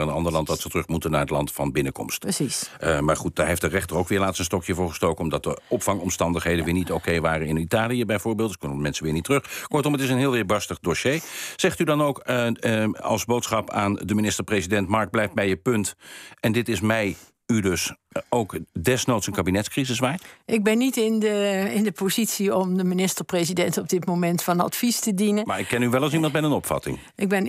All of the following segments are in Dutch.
een ander land... dat ze terug moeten naar het land van binnenkomst. Precies. Eh, maar goed, daar heeft de rechter ook weer laatst een stokje voor gestoken... omdat de opvangomstandigheden weer niet oké waren in Italië bijvoorbeeld. Dus konden mensen weer niet terug. Kortom, het is een heel weerbarstig dossier. Zegt u dan ook eh, eh, als boodschap aan de minister-president... Mark, blijft bij je punt. En dit is mij u dus ook desnoods een kabinetscrisis waard? Ik ben niet in de, in de positie om de minister-president op dit moment van advies te dienen. Maar ik ken u wel als iemand met een opvatting. Ik ben,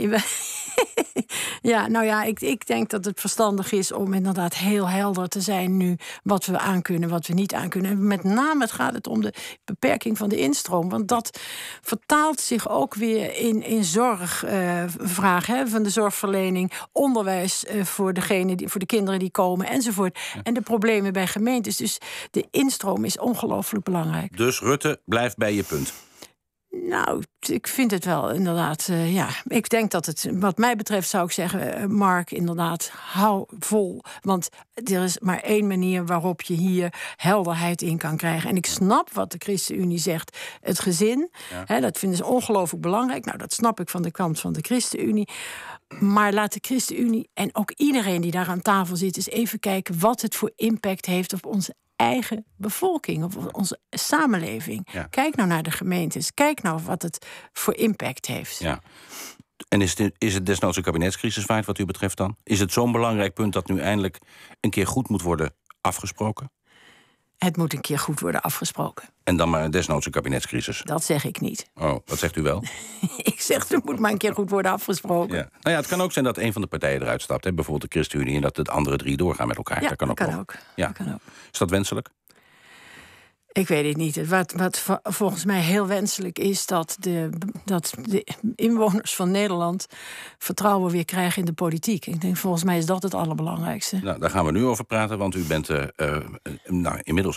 ja, nou ja, ik, ik denk dat het verstandig is om inderdaad heel helder te zijn nu wat we aan kunnen, wat we niet aan kunnen. En met name gaat het om de beperking van de instroom, want dat vertaalt zich ook weer in, in zorgvragen van de zorgverlening, onderwijs eh, voor, degene die, voor de kinderen die komen enzovoort. En de problemen bij gemeentes. Dus de instroom is ongelooflijk belangrijk. Dus Rutte, blijf bij je punt. Nou, ik vind het wel inderdaad. Eh, ja, ik denk dat het, wat mij betreft, zou ik zeggen, eh, Mark, inderdaad, hou vol. Want er is maar één manier waarop je hier helderheid in kan krijgen. En ik snap wat de ChristenUnie zegt. Het gezin, hè, dat vinden ze ongelooflijk belangrijk. Nou, dat snap ik van de kant van de ChristenUnie. Maar laat de ChristenUnie en ook iedereen die daar aan tafel zit, eens even kijken wat het voor impact heeft op onze eigen bevolking, of onze samenleving. Kijk nou naar de gemeentes. Kijk nou wat het voor impact heeft. Ja. En is, is het desnoods een kabinetscrisis wat u betreft dan? Is het zo'n belangrijk punt dat nu eindelijk een keer goed moet worden afgesproken? Het moet een keer goed worden afgesproken. En dan maar desnoods een kabinetscrisis. Dat zeg ik niet. Oh, dat zegt u wel? ik zeg, er moet maar een keer goed worden afgesproken. Ja. Nou ja, het kan ook zijn dat een van de partijen eruit stapt. Hè? Bijvoorbeeld de ChristenUnie en dat de andere drie doorgaan met elkaar. Ja, dat kan ook. kan ook. Ja. Dat kan ook. Is dat wenselijk? Ik weet het niet. Wat, wat volgens mij heel wenselijk is dat de, dat de inwoners van Nederland vertrouwen weer krijgen in de politiek. Ik denk, volgens mij is dat het allerbelangrijkste. Nou, daar gaan we nu over praten, want u bent uh, nou, inmiddels